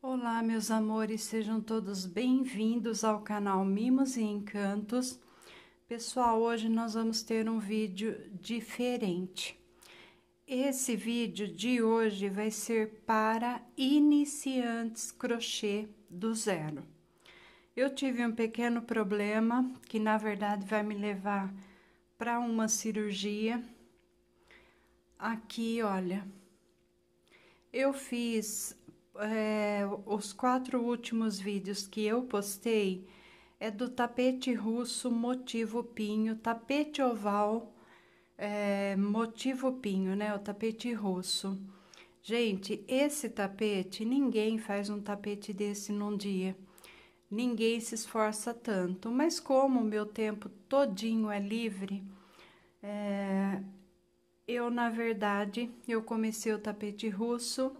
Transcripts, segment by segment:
Olá, meus amores, sejam todos bem-vindos ao canal Mimos e Encantos. Pessoal, hoje nós vamos ter um vídeo diferente. Esse vídeo de hoje vai ser para iniciantes crochê do zero. Eu tive um pequeno problema que, na verdade, vai me levar para uma cirurgia. Aqui, olha, eu fiz é, os quatro últimos vídeos que eu postei é do tapete russo motivo pinho, tapete oval é, motivo pinho, né? O tapete russo. Gente, esse tapete, ninguém faz um tapete desse num dia. Ninguém se esforça tanto, mas como o meu tempo todinho é livre, é, eu, na verdade, eu comecei o tapete russo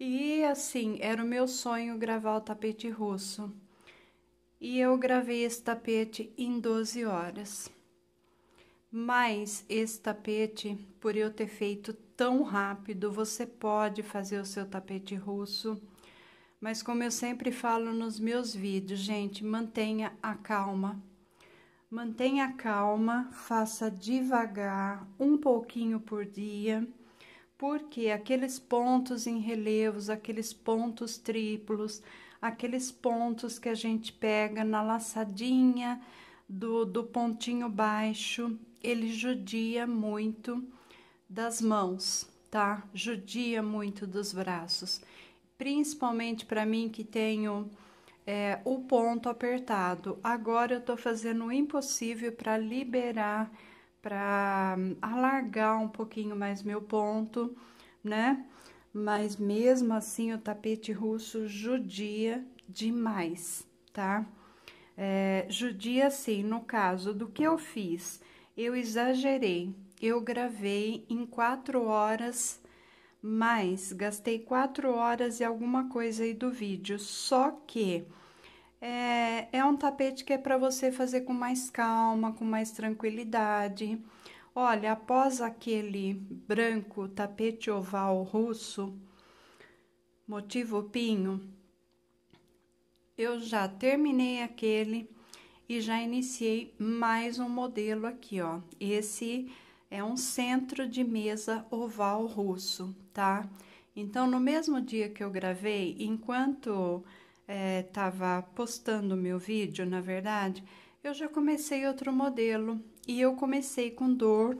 e, assim, era o meu sonho gravar o tapete russo. E eu gravei esse tapete em 12 horas. Mas esse tapete, por eu ter feito tão rápido. Você pode fazer o seu tapete russo, mas como eu sempre falo nos meus vídeos, gente, mantenha a calma. Mantenha a calma, faça devagar, um pouquinho por dia, porque aqueles pontos em relevos, aqueles pontos triplos, aqueles pontos que a gente pega na laçadinha do, do pontinho baixo, ele judia muito das mãos, tá? Judia muito dos braços, principalmente para mim que tenho é, o ponto apertado. Agora eu tô fazendo o impossível para liberar, para hum, alargar um pouquinho mais meu ponto, né? Mas mesmo assim o tapete russo judia demais, tá? É, judia, sim, no caso do que eu fiz, eu exagerei, eu gravei em quatro horas, mais gastei quatro horas e alguma coisa aí do vídeo. Só que é, é um tapete que é para você fazer com mais calma, com mais tranquilidade. Olha, após aquele branco tapete oval russo, motivo pinho, eu já terminei aquele e já iniciei mais um modelo aqui, ó. Esse é um centro de mesa oval russo, tá? Então, no mesmo dia que eu gravei, enquanto estava é, postando meu vídeo, na verdade, eu já comecei outro modelo e eu comecei com dor,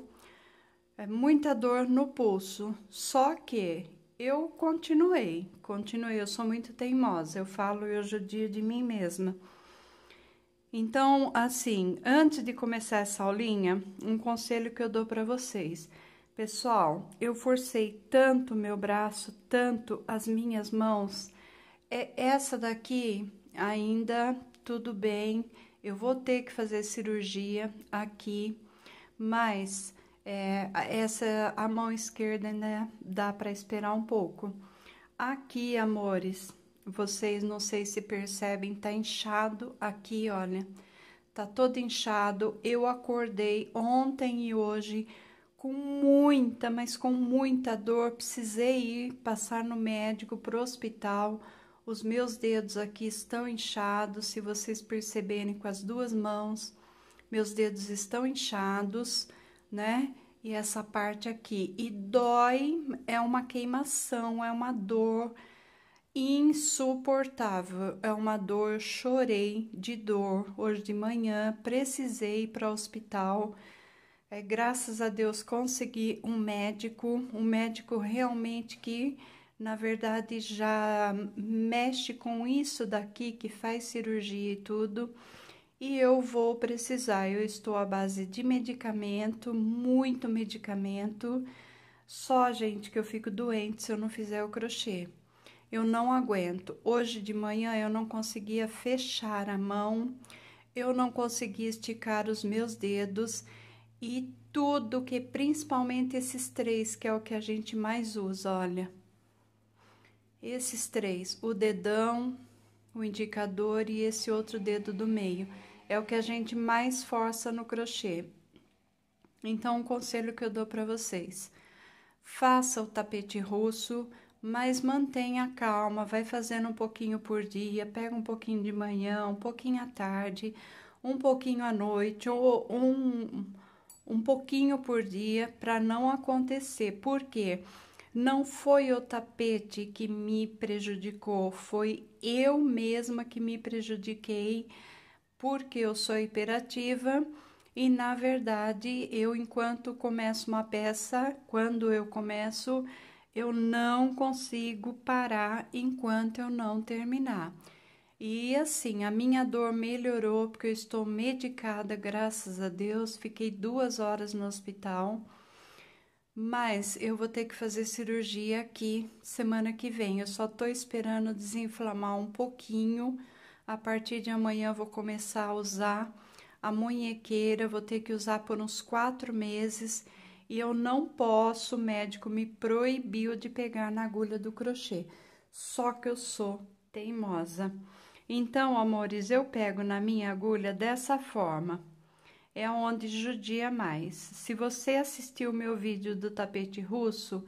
é, muita dor no pulso. Só que eu continuei, continuei. Eu sou muito teimosa, eu falo e eu dia de mim mesma. Então, assim, antes de começar essa aulinha, um conselho que eu dou para vocês. Pessoal, eu forcei tanto meu braço, tanto as minhas mãos. É, essa daqui ainda tudo bem, eu vou ter que fazer cirurgia aqui, mas é, essa a mão esquerda né, dá para esperar um pouco. Aqui, amores, vocês não sei se percebem, tá inchado aqui, olha. Tá todo inchado. Eu acordei ontem e hoje com muita, mas com muita dor. Precisei ir passar no médico pro hospital. Os meus dedos aqui estão inchados, se vocês perceberem com as duas mãos, meus dedos estão inchados, né? E essa parte aqui e dói, é uma queimação, é uma dor insuportável, é uma dor, chorei de dor. Hoje de manhã precisei ir para o hospital. É, graças a Deus consegui um médico, um médico realmente que na verdade já mexe com isso daqui, que faz cirurgia e tudo. E eu vou precisar, eu estou à base de medicamento, muito medicamento. Só, gente, que eu fico doente se eu não fizer o crochê eu não aguento. Hoje de manhã eu não conseguia fechar a mão, eu não conseguia esticar os meus dedos e tudo que, principalmente esses três, que é o que a gente mais usa, olha. Esses três, o dedão, o indicador e esse outro dedo do meio, é o que a gente mais força no crochê. Então, um conselho que eu dou para vocês: faça o tapete russo mas mantenha a calma, vai fazendo um pouquinho por dia, pega um pouquinho de manhã, um pouquinho à tarde, um pouquinho à noite, ou um, um pouquinho por dia para não acontecer. Por quê? Não foi o tapete que me prejudicou, foi eu mesma que me prejudiquei, porque eu sou hiperativa. E na verdade, eu enquanto começo uma peça, quando eu começo, eu não consigo parar enquanto eu não terminar. E assim, a minha dor melhorou porque eu estou medicada, graças a Deus. Fiquei duas horas no hospital, mas eu vou ter que fazer cirurgia aqui semana que vem. Eu só estou esperando desinflamar um pouquinho. A partir de amanhã vou começar a usar a munhequeira, vou ter que usar por uns quatro meses e eu não posso, o médico me proibiu de pegar na agulha do crochê. Só que eu sou teimosa. Então, amores, eu pego na minha agulha dessa forma. É onde judia mais. Se você assistiu meu vídeo do tapete russo,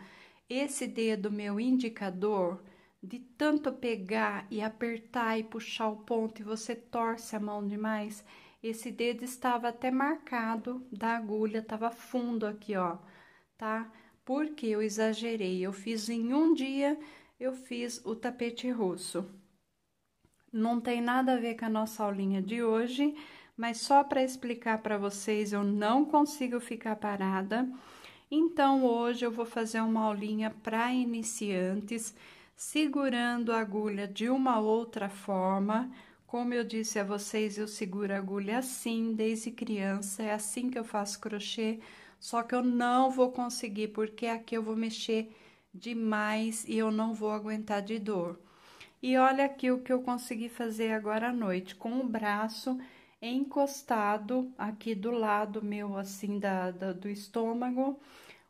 esse dedo meu indicador, de tanto pegar e apertar e puxar o ponto e você torce a mão demais, esse dedo estava até marcado da agulha, estava fundo aqui, ó, tá? Porque eu exagerei, eu fiz em um dia, eu fiz o tapete russo. Não tem nada a ver com a nossa aulinha de hoje, mas só para explicar para vocês, eu não consigo ficar parada. Então, hoje eu vou fazer uma aulinha para iniciantes, segurando a agulha de uma outra forma, como eu disse a vocês, eu seguro a agulha assim desde criança, é assim que eu faço crochê, só que eu não vou conseguir, porque aqui eu vou mexer demais e eu não vou aguentar de dor. E olha aqui o que eu consegui fazer agora à noite, com o braço encostado aqui do lado meu, assim, da, da do estômago,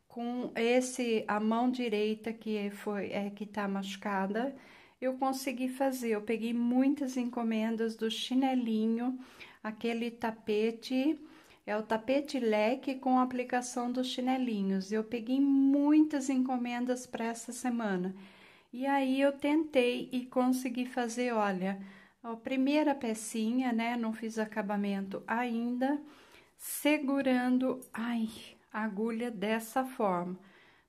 com esse, a mão direita que foi, é que tá machucada, eu consegui fazer. Eu peguei muitas encomendas do chinelinho, aquele tapete, é o tapete leque com aplicação dos chinelinhos. Eu peguei muitas encomendas para essa semana. E aí eu tentei e consegui fazer, olha, a primeira pecinha, né? Não fiz acabamento ainda, segurando ai, a agulha dessa forma,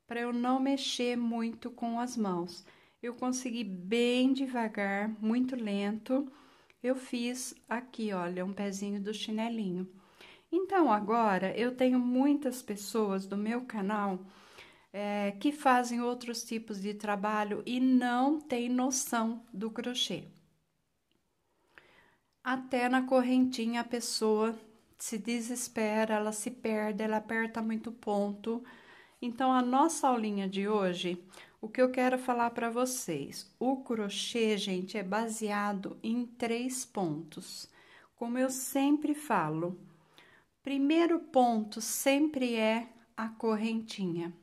para eu não mexer muito com as mãos eu consegui bem devagar, muito lento. Eu fiz aqui, olha, um pezinho do chinelinho. Então, agora, eu tenho muitas pessoas do meu canal é, que fazem outros tipos de trabalho e não tem noção do crochê. Até na correntinha a pessoa se desespera, ela se perde, ela aperta muito ponto. Então, a nossa aulinha de hoje, o que eu quero falar para vocês, o crochê, gente, é baseado em três pontos. Como eu sempre falo, primeiro ponto sempre é a correntinha.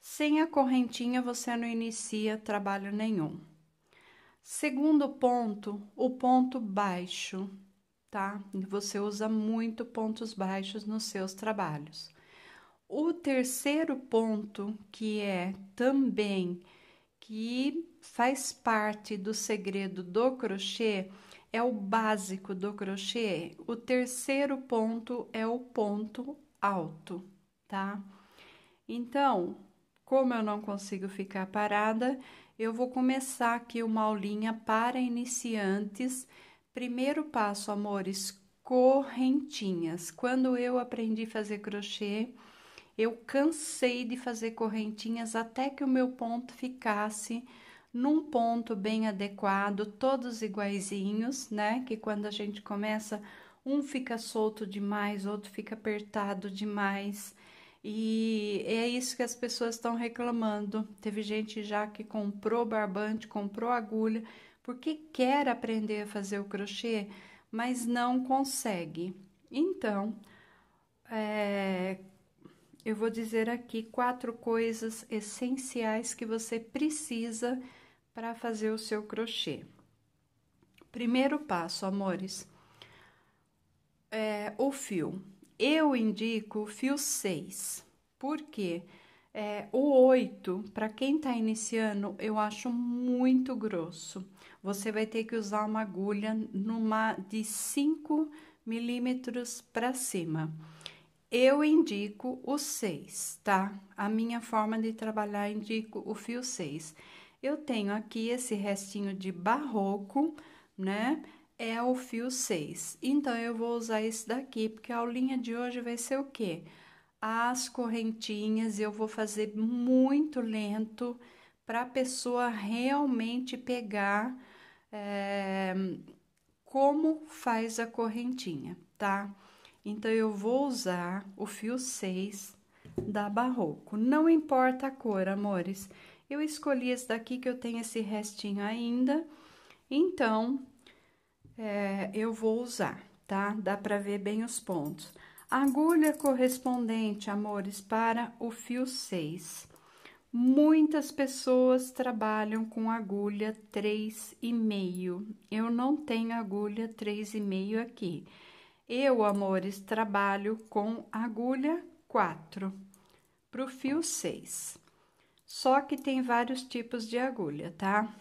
Sem a correntinha, você não inicia trabalho nenhum. Segundo ponto, o ponto baixo, tá? Você usa muito pontos baixos nos seus trabalhos. O terceiro ponto, que é também que faz parte do segredo do crochê, é o básico do crochê. O terceiro ponto é o ponto alto, tá? Então, como eu não consigo ficar parada, eu vou começar aqui uma aulinha para iniciantes. Primeiro passo, amores, correntinhas. Quando eu aprendi a fazer crochê, eu cansei de fazer correntinhas até que o meu ponto ficasse num ponto bem adequado, todos iguaizinhos, né? Que quando a gente começa, um fica solto demais, outro fica apertado demais. E é isso que as pessoas estão reclamando. Teve gente já que comprou barbante, comprou agulha, porque quer aprender a fazer o crochê, mas não consegue. Então, é, eu vou dizer aqui quatro coisas essenciais que você precisa para fazer o seu crochê. Primeiro passo, amores, é o fio. Eu indico o fio 6, porque é, o 8, para quem está iniciando, eu acho muito grosso. Você vai ter que usar uma agulha numa de 5 milímetros para cima eu indico o 6, tá? A minha forma de trabalhar, indico o fio 6. Eu tenho aqui esse restinho de barroco, né? É o fio 6. Então, eu vou usar esse daqui, porque a aulinha de hoje vai ser o quê? As correntinhas, eu vou fazer muito lento para a pessoa realmente pegar é, como faz a correntinha, tá? Tá? Então, eu vou usar o fio 6 da Barroco. Não importa a cor, amores. Eu escolhi esse daqui que eu tenho esse restinho ainda. Então, é, eu vou usar, tá? Dá pra ver bem os pontos. Agulha correspondente, amores, para o fio 6. Muitas pessoas trabalham com agulha 3,5. Eu não tenho agulha 3,5 aqui. aqui. Eu, amores, trabalho com agulha 4 para o fio 6. Só que tem vários tipos de agulha, tá?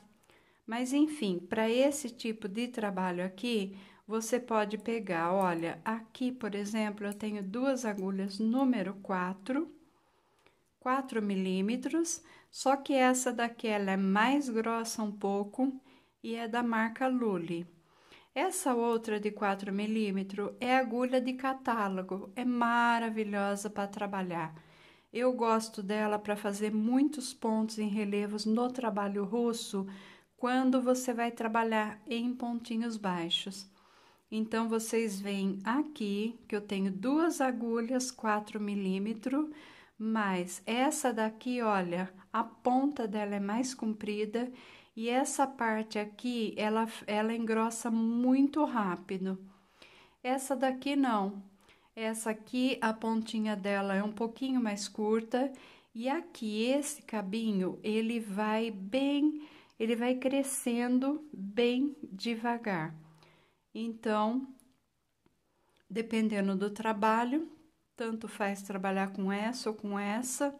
Mas enfim, para esse tipo de trabalho aqui, você pode pegar, olha, aqui, por exemplo, eu tenho duas agulhas número 4, 4 milímetros, só que essa daqui ela é mais grossa um pouco e é da marca Lully. Essa outra de 4 milímetro é agulha de catálogo, é maravilhosa para trabalhar. Eu gosto dela para fazer muitos pontos em relevos no trabalho russo, quando você vai trabalhar em pontinhos baixos. Então, vocês veem aqui que eu tenho duas agulhas 4 milímetro mas essa daqui, olha, a ponta dela é mais comprida e essa parte aqui, ela, ela engrossa muito rápido. Essa daqui não. Essa aqui, a pontinha dela é um pouquinho mais curta. E aqui, esse cabinho, ele vai bem, ele vai crescendo bem devagar. Então, dependendo do trabalho, tanto faz trabalhar com essa ou com essa,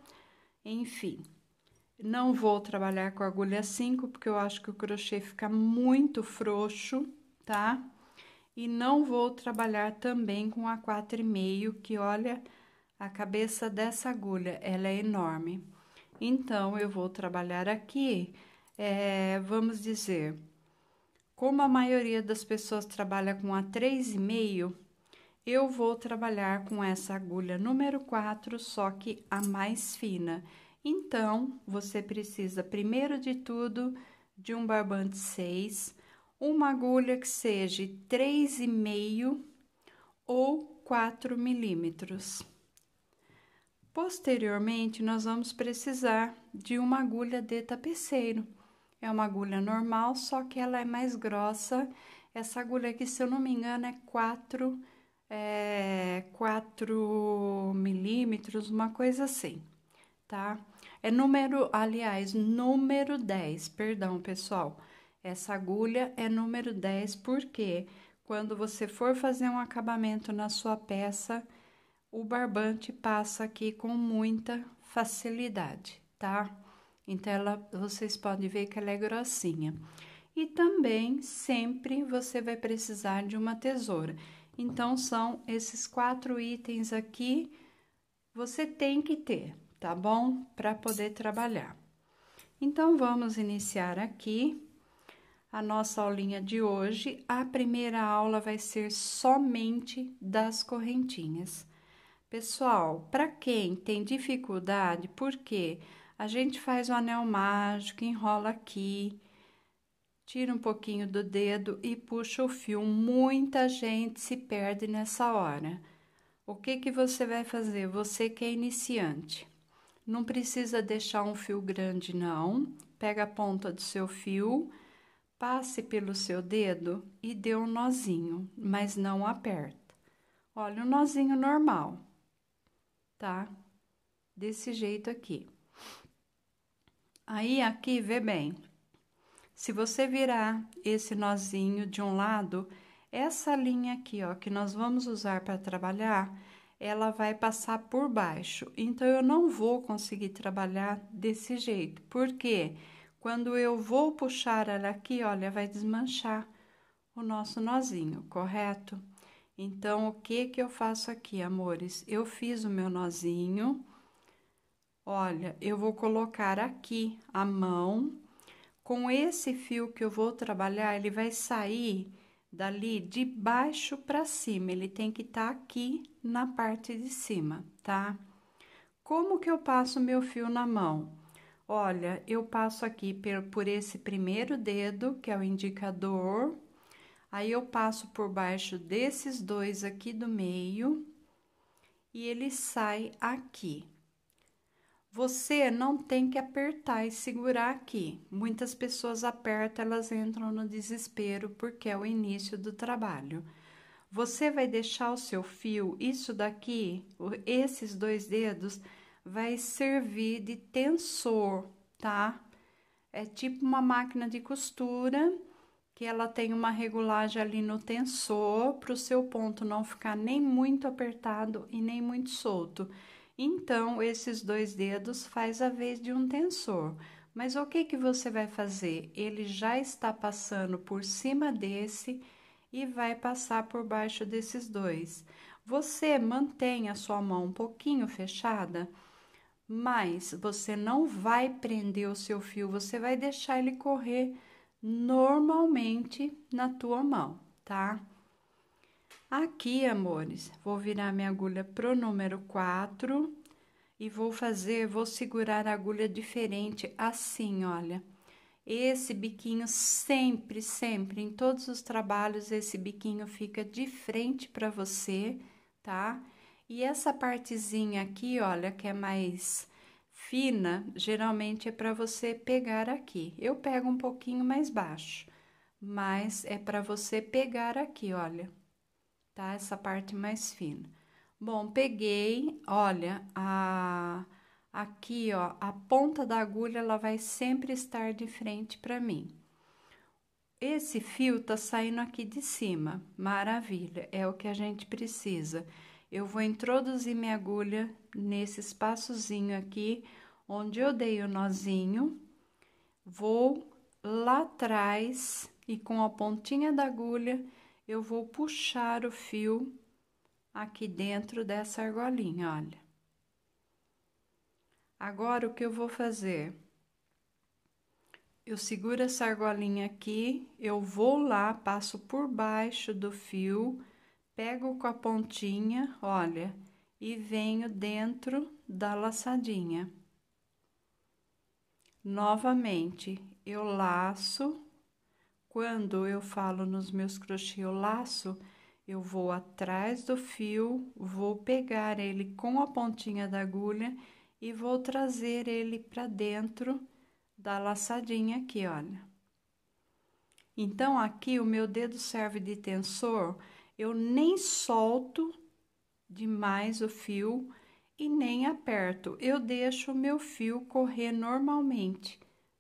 enfim. Não vou trabalhar com agulha 5, porque eu acho que o crochê fica muito frouxo, tá? E não vou trabalhar também com a 4,5, que olha a cabeça dessa agulha, ela é enorme. Então, eu vou trabalhar aqui, é, vamos dizer, como a maioria das pessoas trabalha com a 3,5, eu vou trabalhar com essa agulha número 4, só que a mais fina. Então, você precisa, primeiro de tudo, de um barbante 6, uma agulha que seja 3,5 ou 4 milímetros. Posteriormente, nós vamos precisar de uma agulha de tapeceiro. É uma agulha normal, só que ela é mais grossa. Essa agulha aqui, se eu não me engano, é 4, é, 4 milímetros, uma coisa assim, tá? É número, aliás, número 10, perdão, pessoal. Essa agulha é número 10 porque quando você for fazer um acabamento na sua peça, o barbante passa aqui com muita facilidade, tá? Então, ela, vocês podem ver que ela é grossinha. E também, sempre você vai precisar de uma tesoura. Então, são esses quatro itens aqui, você tem que ter tá bom? Para poder trabalhar. Então, vamos iniciar aqui a nossa aulinha de hoje. A primeira aula vai ser somente das correntinhas. Pessoal, para quem tem dificuldade, porque a gente faz o anel mágico, enrola aqui, tira um pouquinho do dedo e puxa o fio. Muita gente se perde nessa hora. O que que você vai fazer? Você que é iniciante, não precisa deixar um fio grande, não. Pega a ponta do seu fio, passe pelo seu dedo e dê um nozinho, mas não aperta. Olha, um nozinho normal, tá? Desse jeito aqui. Aí, aqui, vê bem. Se você virar esse nozinho de um lado, essa linha aqui, ó, que nós vamos usar para trabalhar ela vai passar por baixo. Então, eu não vou conseguir trabalhar desse jeito, porque quando eu vou puxar ela aqui, olha, vai desmanchar o nosso nozinho, correto? Então, o que que eu faço aqui, amores? Eu fiz o meu nozinho, olha, eu vou colocar aqui a mão, com esse fio que eu vou trabalhar, ele vai sair dali de baixo para cima, ele tem que estar tá aqui na parte de cima, tá? Como que eu passo meu fio na mão? Olha, eu passo aqui por esse primeiro dedo, que é o indicador, aí eu passo por baixo desses dois aqui do meio, e ele sai aqui. Você não tem que apertar e segurar aqui. Muitas pessoas apertam, elas entram no desespero porque é o início do trabalho. Você vai deixar o seu fio, isso daqui, esses dois dedos, vai servir de tensor, tá? É tipo uma máquina de costura que ela tem uma regulagem ali no tensor para o seu ponto não ficar nem muito apertado e nem muito solto. Então, esses dois dedos faz a vez de um tensor. Mas o que, que você vai fazer? Ele já está passando por cima desse e vai passar por baixo desses dois. Você mantém a sua mão um pouquinho fechada, mas você não vai prender o seu fio, você vai deixar ele correr normalmente na tua mão, tá? Aqui, amores, vou virar minha agulha pro número 4 e vou fazer, vou segurar a agulha diferente assim, olha. Esse biquinho sempre, sempre, em todos os trabalhos, esse biquinho fica de frente para você, tá? E essa partezinha aqui, olha, que é mais fina, geralmente é para você pegar aqui. Eu pego um pouquinho mais baixo, mas é para você pegar aqui, olha tá? Essa parte mais fina. Bom, peguei, olha, a aqui, ó, a ponta da agulha ela vai sempre estar de frente para mim. Esse fio tá saindo aqui de cima, maravilha, é o que a gente precisa. Eu vou introduzir minha agulha nesse espaçozinho aqui, onde eu dei o nozinho, vou lá atrás e com a pontinha da agulha eu vou puxar o fio aqui dentro dessa argolinha, olha. Agora, o que eu vou fazer? Eu seguro essa argolinha aqui, eu vou lá, passo por baixo do fio, pego com a pontinha, olha, e venho dentro da laçadinha. Novamente, eu laço quando eu falo nos meus crochê laço, eu vou atrás do fio, vou pegar ele com a pontinha da agulha e vou trazer ele para dentro da laçadinha aqui, olha. Então, aqui o meu dedo serve de tensor, eu nem solto demais o fio e nem aperto, eu deixo o meu fio correr normalmente,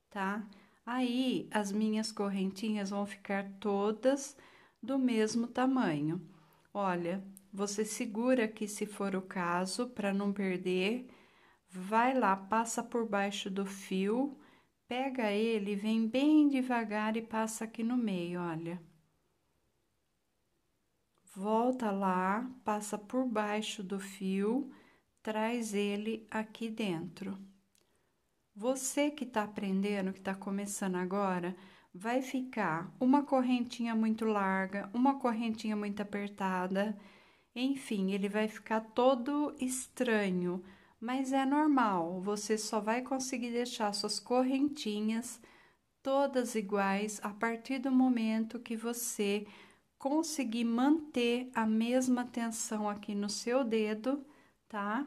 tá? Tá? Aí as minhas correntinhas vão ficar todas do mesmo tamanho. Olha, você segura aqui se for o caso, para não perder. Vai lá, passa por baixo do fio, pega ele, vem bem devagar e passa aqui no meio, olha. Volta lá, passa por baixo do fio, traz ele aqui dentro. Você que está aprendendo, que está começando agora, vai ficar uma correntinha muito larga, uma correntinha muito apertada, enfim, ele vai ficar todo estranho, mas é normal, você só vai conseguir deixar suas correntinhas todas iguais a partir do momento que você conseguir manter a mesma tensão aqui no seu dedo, tá?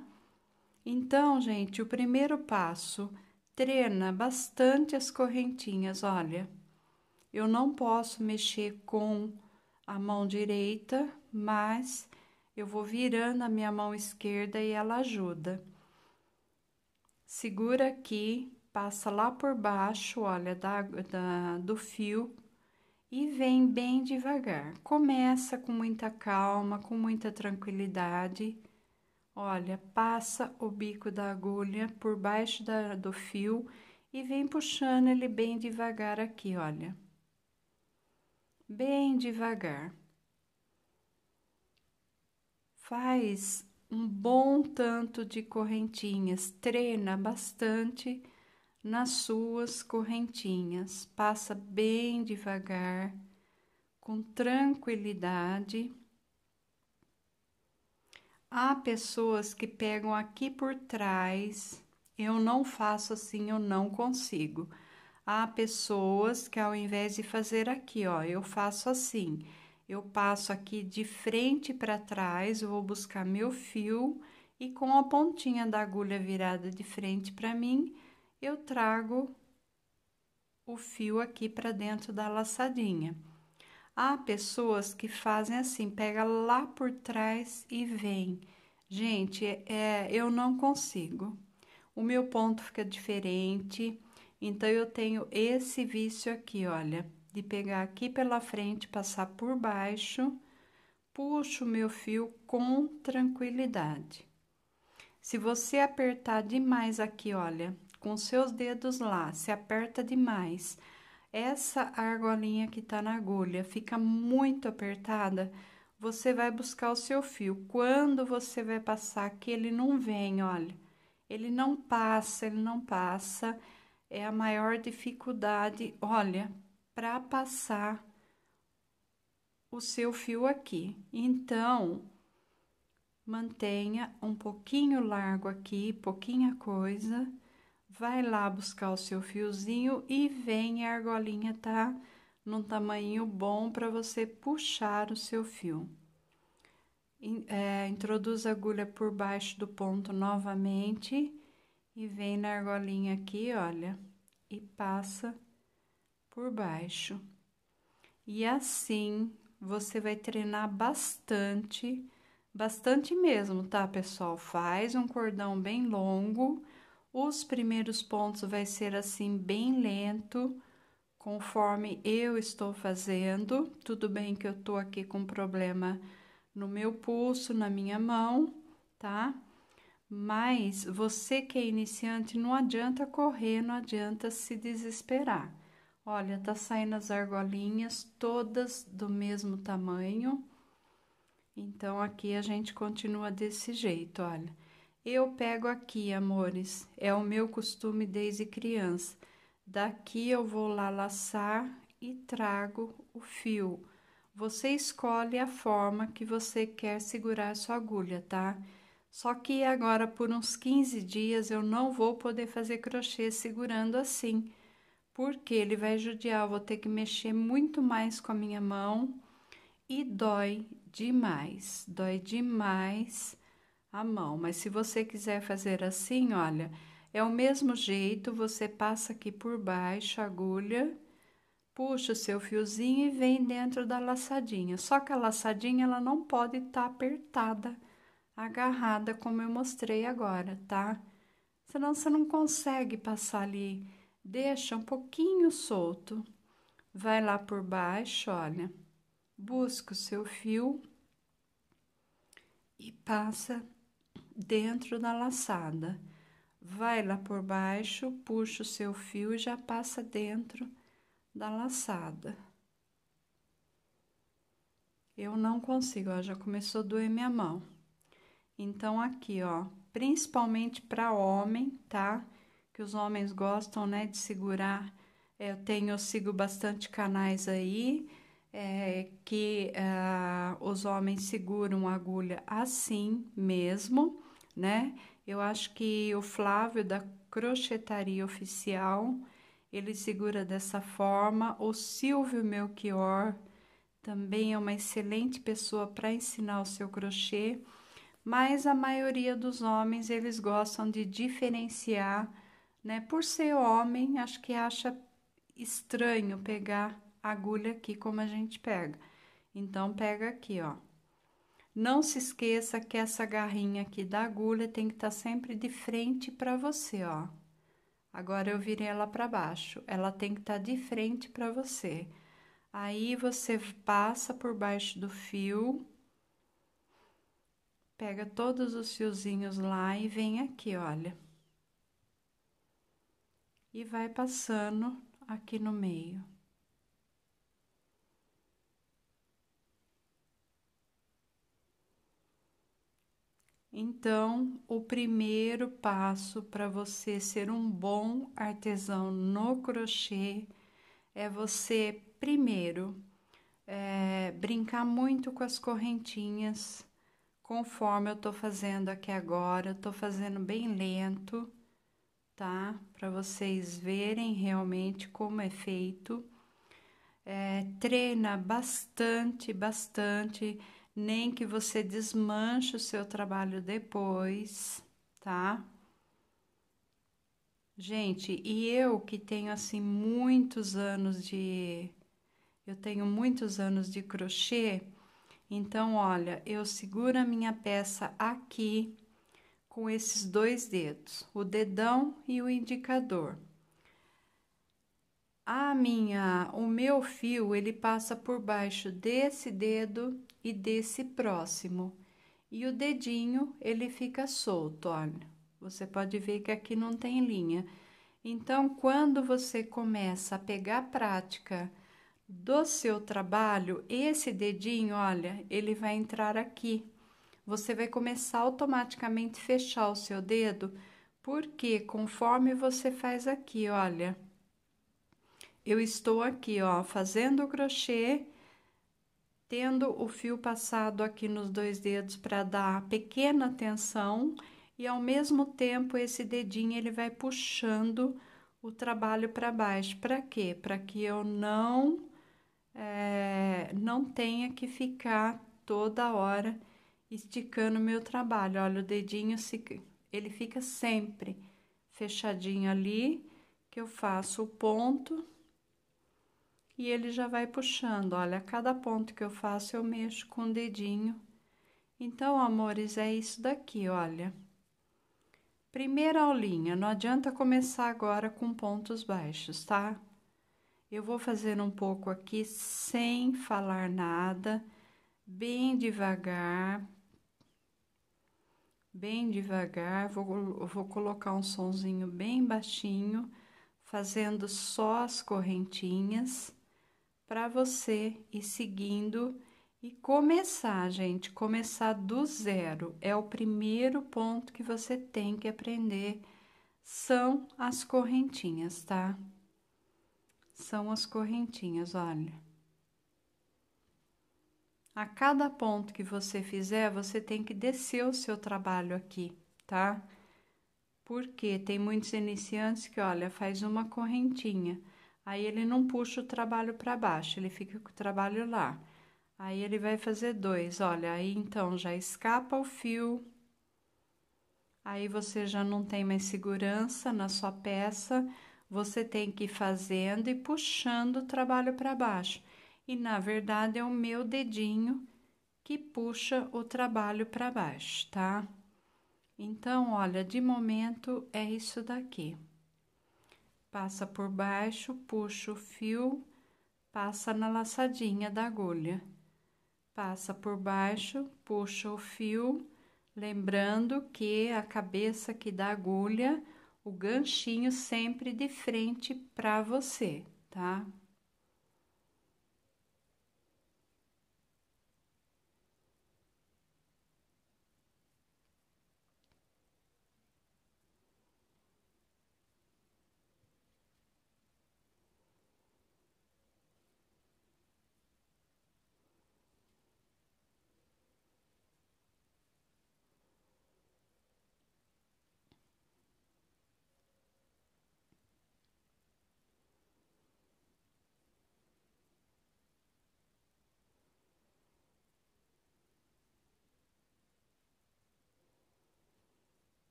Então, gente, o primeiro passo Treina bastante as correntinhas, olha. Eu não posso mexer com a mão direita, mas eu vou virando a minha mão esquerda e ela ajuda. Segura aqui, passa lá por baixo, olha, da, da, do fio e vem bem devagar. Começa com muita calma, com muita tranquilidade Olha, passa o bico da agulha por baixo da, do fio e vem puxando ele bem devagar aqui, olha. Bem devagar. Faz um bom tanto de correntinhas, treina bastante nas suas correntinhas. Passa bem devagar, com tranquilidade. Há pessoas que pegam aqui por trás, eu não faço assim, eu não consigo. Há pessoas que ao invés de fazer aqui, ó, eu faço assim. Eu passo aqui de frente para trás, vou buscar meu fio e com a pontinha da agulha virada de frente para mim, eu trago o fio aqui para dentro da laçadinha. Há pessoas que fazem assim, pega lá por trás e vem. Gente, é, é, eu não consigo. O meu ponto fica diferente, então eu tenho esse vício aqui, olha, de pegar aqui pela frente, passar por baixo, puxo o meu fio com tranquilidade. Se você apertar demais aqui, olha, com seus dedos lá, se aperta demais, essa argolinha que tá na agulha fica muito apertada, você vai buscar o seu fio. Quando você vai passar aqui, ele não vem, olha. Ele não passa, ele não passa. É a maior dificuldade, olha, para passar o seu fio aqui. Então, mantenha um pouquinho largo aqui, pouquinha coisa vai lá buscar o seu fiozinho e vem, a argolinha tá num tamanho bom para você puxar o seu fio. É, introduz a agulha por baixo do ponto novamente e vem na argolinha aqui, olha, e passa por baixo. E assim você vai treinar bastante, bastante mesmo, tá, pessoal? Faz um cordão bem longo os primeiros pontos vai ser assim bem lento, conforme eu estou fazendo. Tudo bem que eu tô aqui com problema no meu pulso, na minha mão, tá? Mas você que é iniciante, não adianta correr, não adianta se desesperar. Olha, tá saindo as argolinhas todas do mesmo tamanho. Então, aqui a gente continua desse jeito, olha. Eu pego aqui, amores, é o meu costume desde criança. Daqui eu vou lá laçar e trago o fio. Você escolhe a forma que você quer segurar sua agulha, tá? Só que agora por uns 15 dias eu não vou poder fazer crochê segurando assim, porque ele vai judiar, eu vou ter que mexer muito mais com a minha mão e dói demais, dói demais a mão. Mas se você quiser fazer assim, olha, é o mesmo jeito, você passa aqui por baixo a agulha, puxa o seu fiozinho e vem dentro da laçadinha. Só que a laçadinha ela não pode estar tá apertada, agarrada, como eu mostrei agora, tá? Senão você não consegue passar ali. Deixa um pouquinho solto. Vai lá por baixo, olha. Busca o seu fio e passa dentro da laçada. Vai lá por baixo, puxa o seu fio e já passa dentro da laçada. Eu não consigo, ó, já começou a doer minha mão. Então, aqui, ó, principalmente para homem, tá? Que os homens gostam, né, de segurar. É, eu tenho, eu sigo bastante canais aí, é, que uh, os homens seguram a agulha assim mesmo, né? Eu acho que o Flávio da Crochetaria Oficial, ele segura dessa forma. O Silvio Melchior também é uma excelente pessoa para ensinar o seu crochê, mas a maioria dos homens, eles gostam de diferenciar, né? Por ser homem, acho que acha estranho pegar agulha aqui como a gente pega. Então, pega aqui, ó. Não se esqueça que essa garrinha aqui da agulha tem que estar tá sempre de frente para você, ó. Agora eu virei ela para baixo, ela tem que estar tá de frente para você. Aí você passa por baixo do fio, pega todos os fiozinhos lá e vem aqui, olha. E vai passando aqui no meio. Então, o primeiro passo para você ser um bom artesão no crochê é você, primeiro, é, brincar muito com as correntinhas, conforme eu estou fazendo aqui agora. Estou fazendo bem lento, tá? Para vocês verem realmente como é feito. É, treina bastante, bastante nem que você desmanche o seu trabalho depois, tá? Gente, e eu que tenho assim muitos anos de eu tenho muitos anos de crochê, então olha, eu seguro a minha peça aqui com esses dois dedos, o dedão e o indicador. A minha, o meu fio, ele passa por baixo desse dedo e desse próximo. E o dedinho, ele fica solto, olha. Você pode ver que aqui não tem linha. Então, quando você começa a pegar a prática do seu trabalho, esse dedinho, olha, ele vai entrar aqui. Você vai começar automaticamente a fechar o seu dedo, porque conforme você faz aqui, olha, eu estou aqui, ó, fazendo o crochê tendo o fio passado aqui nos dois dedos para dar pequena tensão e ao mesmo tempo esse dedinho ele vai puxando o trabalho para baixo. Para quê? Para que eu não é, não tenha que ficar toda hora esticando meu trabalho. Olha, o dedinho ele fica sempre fechadinho ali, que eu faço o ponto e ele já vai puxando. Olha, a cada ponto que eu faço, eu mexo com o dedinho. Então, amores, é isso daqui, olha. Primeira aulinha, não adianta começar agora com pontos baixos, tá? Eu vou fazer um pouco aqui sem falar nada, bem devagar. Bem devagar, vou, vou colocar um sonzinho bem baixinho, fazendo só as correntinhas para você ir seguindo e começar, gente, começar do zero. É o primeiro ponto que você tem que aprender são as correntinhas, tá? São as correntinhas, olha. A cada ponto que você fizer, você tem que descer o seu trabalho aqui, tá? Porque tem muitos iniciantes que, olha, faz uma correntinha Aí ele não puxa o trabalho para baixo, ele fica com o trabalho lá. Aí ele vai fazer dois, olha, aí então já escapa o fio. Aí você já não tem mais segurança na sua peça, você tem que ir fazendo e puxando o trabalho para baixo. E na verdade é o meu dedinho que puxa o trabalho para baixo, tá? Então, olha, de momento é isso daqui passa por baixo, puxa o fio, passa na laçadinha da agulha. Passa por baixo, puxa o fio, lembrando que a cabeça aqui da agulha, o ganchinho sempre de frente para você, tá?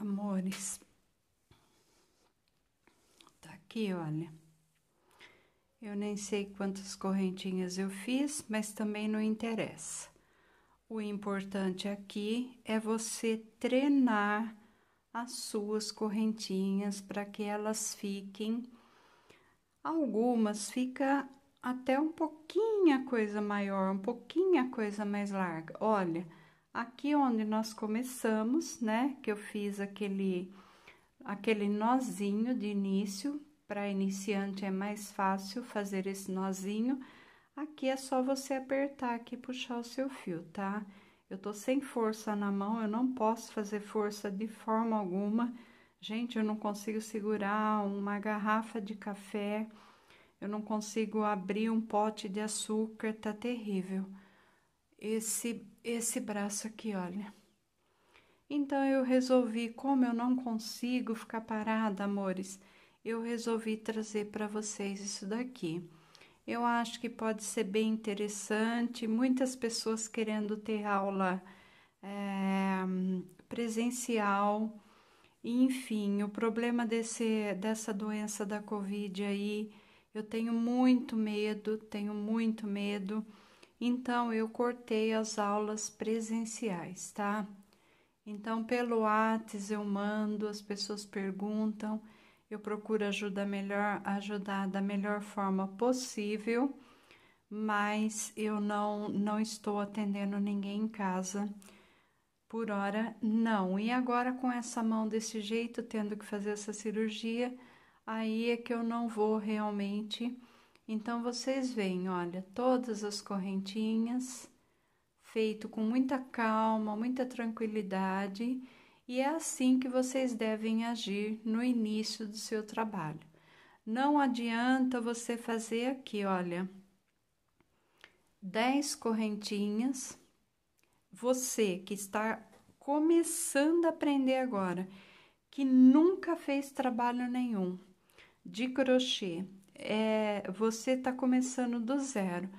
Amores, tá aqui, olha. Eu nem sei quantas correntinhas eu fiz, mas também não interessa. O importante aqui é você treinar as suas correntinhas para que elas fiquem. Algumas fica até um pouquinho a coisa maior, um pouquinho a coisa mais larga. Olha, Aqui onde nós começamos, né, que eu fiz aquele, aquele nozinho de início, para iniciante é mais fácil fazer esse nozinho. Aqui é só você apertar aqui e puxar o seu fio, tá? Eu tô sem força na mão, eu não posso fazer força de forma alguma. Gente, eu não consigo segurar uma garrafa de café, eu não consigo abrir um pote de açúcar, tá terrível esse, esse braço aqui, olha. Então eu resolvi, como eu não consigo ficar parada, amores, eu resolvi trazer para vocês isso daqui. Eu acho que pode ser bem interessante, muitas pessoas querendo ter aula é, presencial. Enfim, o problema desse, dessa doença da Covid aí, eu tenho muito medo, tenho muito medo. Então, eu cortei as aulas presenciais, tá? Então, pelo Whats eu mando, as pessoas perguntam, eu procuro ajuda melhor, ajudar da melhor forma possível, mas eu não, não estou atendendo ninguém em casa. Por hora, não. E agora, com essa mão desse jeito, tendo que fazer essa cirurgia, aí é que eu não vou realmente então vocês veem, olha, todas as correntinhas feito com muita calma, muita tranquilidade, e é assim que vocês devem agir no início do seu trabalho. Não adianta você fazer aqui, olha, 10 correntinhas. Você que está começando a aprender agora, que nunca fez trabalho nenhum de crochê, é, você está começando do zero.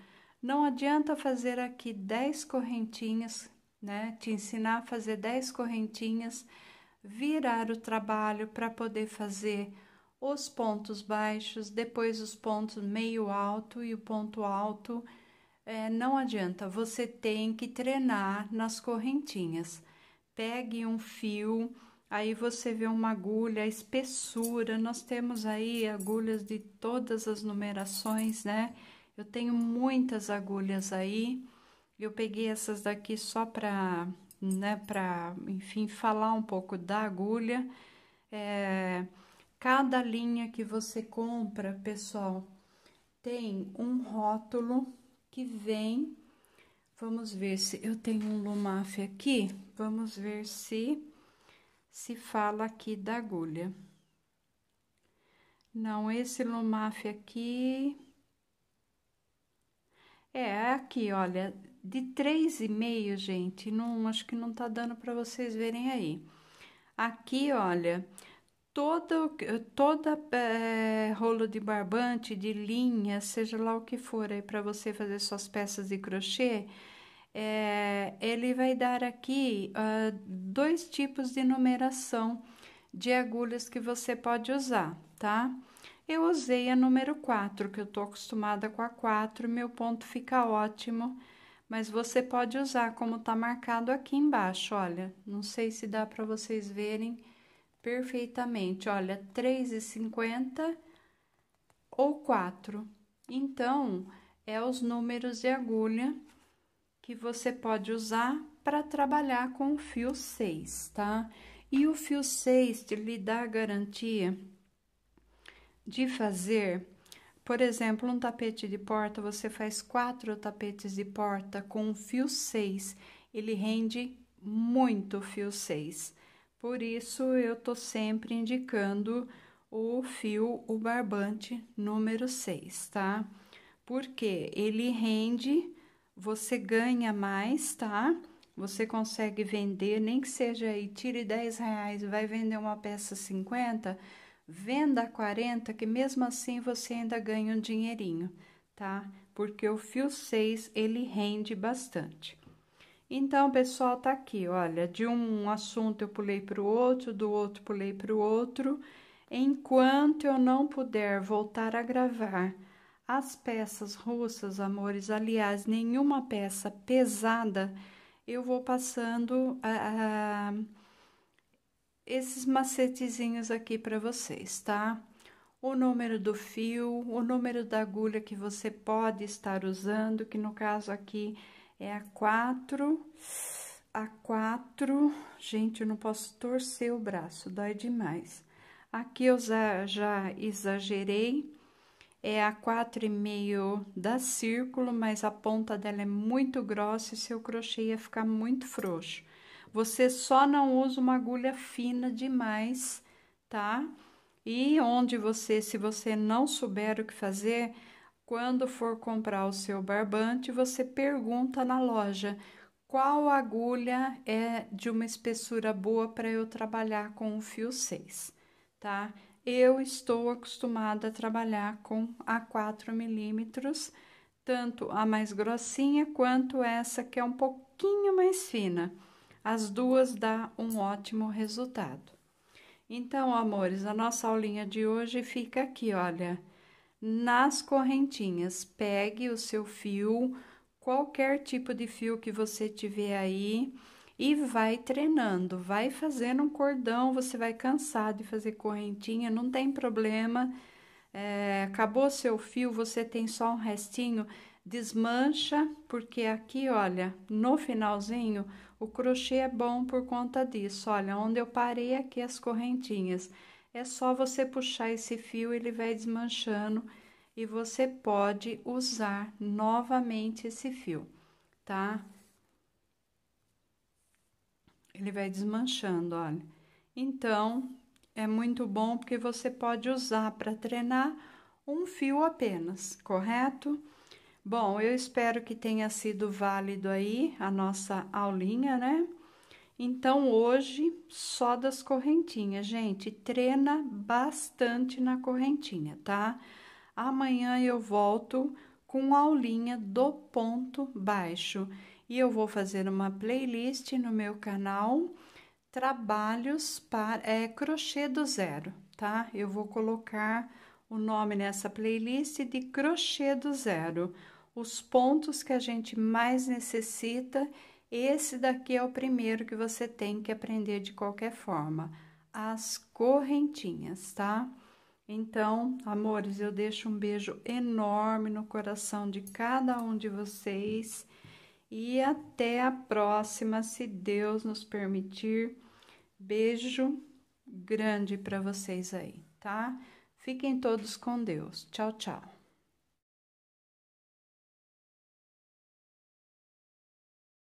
Não adianta fazer aqui 10 correntinhas, né? Te ensinar a fazer 10 correntinhas, virar o trabalho para poder fazer os pontos baixos, depois os pontos meio alto e o ponto alto. É, não adianta, você tem que treinar nas correntinhas. Pegue um fio Aí você vê uma agulha, espessura, nós temos aí agulhas de todas as numerações, né? Eu tenho muitas agulhas aí. Eu peguei essas daqui só para, né, para, enfim, falar um pouco da agulha. É, cada linha que você compra, pessoal, tem um rótulo que vem. Vamos ver se eu tenho um lumaf aqui. Vamos ver se se fala aqui da agulha. Não, esse lumaf aqui... É, aqui, olha, de três e meio, gente, não, acho que não tá dando para vocês verem aí. Aqui, olha, todo, toda é, rolo de barbante, de linha, seja lá o que for aí para você fazer suas peças de crochê, é, ele vai dar aqui uh, dois tipos de numeração de agulhas que você pode usar, tá? Eu usei a número 4, que eu tô acostumada com a 4, meu ponto fica ótimo, mas você pode usar como tá marcado aqui embaixo, olha. Não sei se dá para vocês verem perfeitamente, olha, 3,50 ou 4. Então, é os números de agulha que você pode usar para trabalhar com o fio 6, tá? E o fio 6 lhe dá a garantia de fazer, por exemplo, um tapete de porta, você faz quatro tapetes de porta com o fio 6, ele rende muito fio 6. Por isso, eu tô sempre indicando o fio, o barbante número 6, tá? Porque ele rende você ganha mais, tá? Você consegue vender, nem que seja aí, tire 10 reais vai vender uma peça 50, venda 40, que mesmo assim você ainda ganha um dinheirinho, tá? Porque o fio 6, ele rende bastante. Então, pessoal, tá aqui, olha, de um assunto eu pulei para o outro, do outro pulei para o outro. Enquanto eu não puder voltar a gravar as peças russas, amores, aliás, nenhuma peça pesada, eu vou passando ah, ah esses macetezinhos aqui para vocês, tá? O número do fio, o número da agulha que você pode estar usando, que no caso aqui é a 4, a 4, gente, eu não posso torcer o braço, dói demais. Aqui eu já exagerei, é a 4,5 da círculo, mas a ponta dela é muito grossa e seu crochê ia ficar muito frouxo. Você só não usa uma agulha fina demais, tá? E onde você, se você não souber o que fazer, quando for comprar o seu barbante, você pergunta na loja qual agulha é de uma espessura boa para eu trabalhar com o fio 6, tá? eu estou acostumada a trabalhar com a 4 milímetros, tanto a mais grossinha quanto essa que é um pouquinho mais fina. As duas dá um ótimo resultado. Então, amores, a nossa aulinha de hoje fica aqui, olha. Nas correntinhas, pegue o seu fio, qualquer tipo de fio que você tiver aí, e vai treinando, vai fazendo um cordão, você vai cansar de fazer correntinha, não tem problema. É, acabou seu fio, você tem só um restinho, desmancha, porque aqui, olha, no finalzinho, o crochê é bom por conta disso. Olha, onde eu parei aqui as correntinhas. É só você puxar esse fio, ele vai desmanchando e você pode usar novamente esse fio, tá? Ele vai desmanchando, olha. Então, é muito bom porque você pode usar para treinar um fio apenas, correto? Bom, eu espero que tenha sido válido aí a nossa aulinha, né? Então, hoje, só das correntinhas, gente. Treina bastante na correntinha, tá? Amanhã eu volto com a aulinha do ponto baixo e eu vou fazer uma playlist no meu canal Trabalhos para é, Crochê do Zero, tá? Eu vou colocar o nome nessa playlist de Crochê do Zero, os pontos que a gente mais necessita. Esse daqui é o primeiro que você tem que aprender de qualquer forma, as correntinhas, tá? Então, amores, eu deixo um beijo enorme no coração de cada um de vocês e até a próxima, se Deus nos permitir. Beijo grande para vocês aí, tá? Fiquem todos com Deus. Tchau, tchau.